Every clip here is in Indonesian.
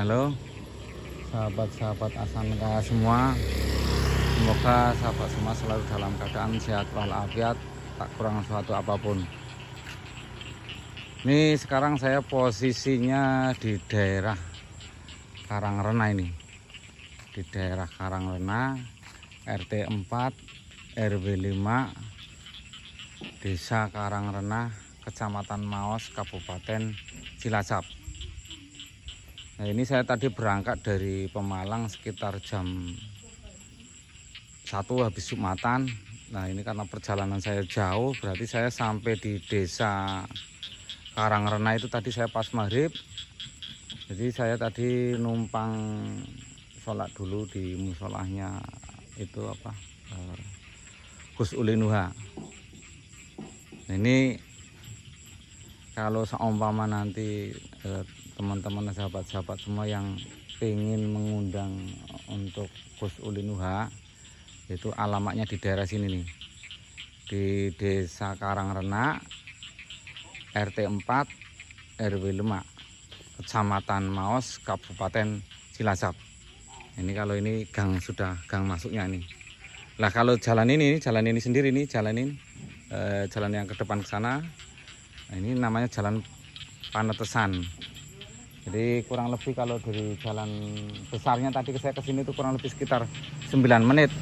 Halo sahabat-sahabat Asanka semua semoga sahabat semua selalu dalam keadaan sehat walafiat tak kurang suatu apapun ini sekarang saya posisinya di daerah Karangrena ini di daerah Karangrena RT 4 RW 5 Desa Karangrena Kecamatan Maos Kabupaten Cilacap Nah ini saya tadi berangkat dari Pemalang sekitar jam 1 habis Jumatan. Nah ini karena perjalanan saya jauh berarti saya sampai di desa Karangrena itu tadi saya pas maghrib. Jadi saya tadi numpang sholat dulu di musholahnya itu apa eh, Gus Ulinuha. Nah, ini kalau seumpama nanti eh, teman-teman sahabat-sahabat semua yang ingin mengundang untuk Gus Ulinuha itu alamatnya di daerah sini nih di Desa Karangrenak RT 4 RW 5 Kecamatan Maos Kabupaten Cilacap ini kalau ini gang sudah gang masuknya nih lah kalau jalan ini jalan ini sendiri nih jalan ini eh, jalan yang ke depan ke sana ini namanya jalan Panetesan jadi kurang lebih kalau dari jalan besarnya tadi saya ke sini itu kurang lebih sekitar 9 menit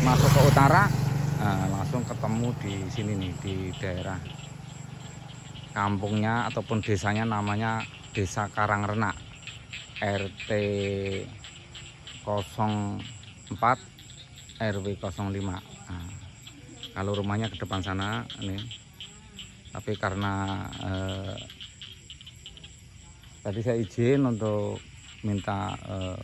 masuk ke utara nah, langsung ketemu di sini nih di daerah kampungnya ataupun desanya namanya Desa Karangrenak RT 04 RW 05 nah, kalau rumahnya ke depan sana ini tapi karena eh, tadi saya izin untuk minta eh,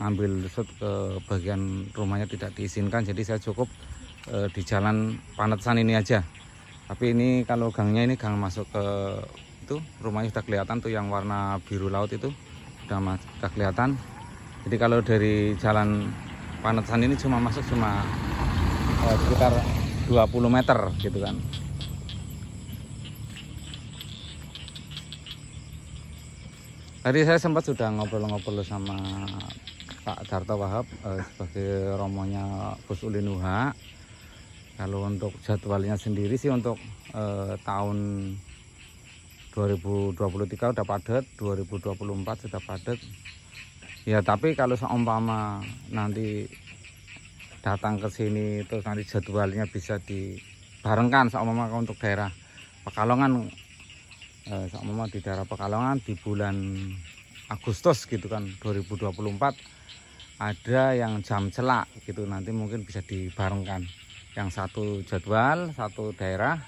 ngambil sud ke bagian rumahnya tidak diizinkan jadi saya cukup eh, di jalan panetsan ini aja tapi ini kalau gangnya ini gang masuk ke itu rumahnya sudah kelihatan tuh yang warna biru laut itu sudah, sudah kelihatan jadi kalau dari jalan panetsan ini cuma masuk cuma eh, sekitar 20 meter gitu kan Tadi saya sempat sudah ngobrol-ngobrol sama Pak Darto Wahab eh, sebagai romonya Bus Ulinuha. Kalau untuk jadwalnya sendiri sih untuk eh, tahun 2023 udah padat, 2024 sudah padat. Ya tapi kalau seumpama nanti datang ke sini terus nanti jadwalnya bisa dibarengkan seumpama untuk daerah Pekalongan sama eh, sama di daerah Pekalongan di bulan Agustus gitu kan 2024 ada yang jam celak gitu nanti mungkin bisa dibarengkan yang satu jadwal satu daerah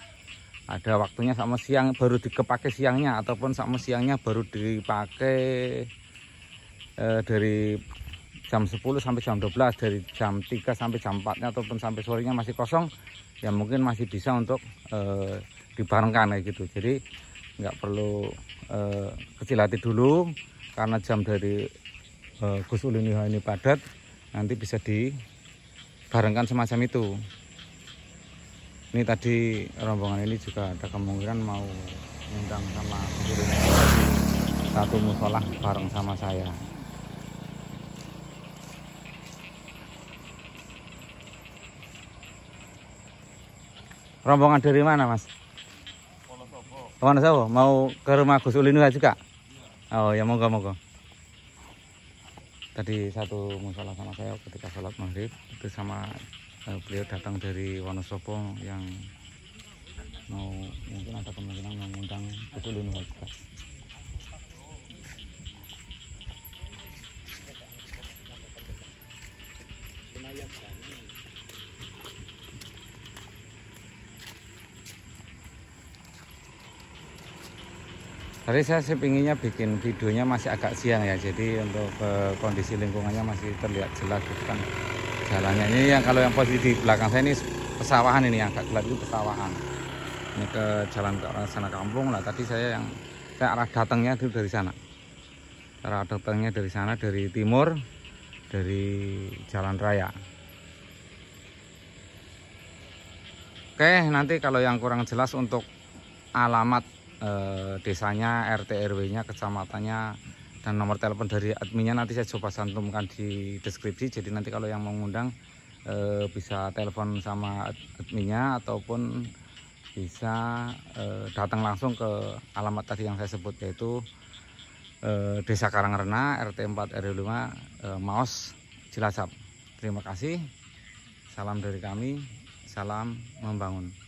ada waktunya sama siang baru dikepake siangnya ataupun sama siangnya baru dipakai e, eh, dari jam 10 sampai jam 12 dari jam 3 sampai jam 4 nya ataupun sampai sorenya masih kosong ya mungkin masih bisa untuk e, dibarengkan kayak gitu jadi nggak perlu eh, kecil hati dulu karena jam dari eh, Gus Uliniha ini padat nanti bisa dibarengkan semacam itu ini tadi rombongan ini juga ada kemungkinan mau ngundang sama satu musola bareng sama saya Rombongan dari mana, Mas? Kemana Mau ke rumah Gus Ulinu juga? Oh ya monggo monggo. Tadi satu musola sama saya ketika sholat maghrib itu sama eh, beliau datang dari Wonosobo yang mau mungkin ada kemungkinan mengundang Gus Ulinu juga. tadi saya sih bikin videonya masih agak siang ya, jadi untuk uh, kondisi lingkungannya masih terlihat jelas gitu kan jalannya. Ini yang kalau yang posisi di belakang saya ini pesawahan ini yang agak gelap itu pesawahan. Ini ke jalan ke arah sana kampung lah. Tadi saya yang saya arah datangnya itu dari sana. Arah datangnya dari sana dari timur dari jalan raya. Oke, nanti kalau yang kurang jelas untuk alamat eh, desanya, RT RW-nya, kecamatannya dan nomor telepon dari adminnya nanti saya coba santumkan di deskripsi. Jadi nanti kalau yang mengundang eh, bisa telepon sama adminnya ataupun bisa eh, datang langsung ke alamat tadi yang saya sebut yaitu eh, Desa Karangrena RT 4 RW 5 eh, Maos Cilacap. Terima kasih. Salam dari kami. Salam membangun.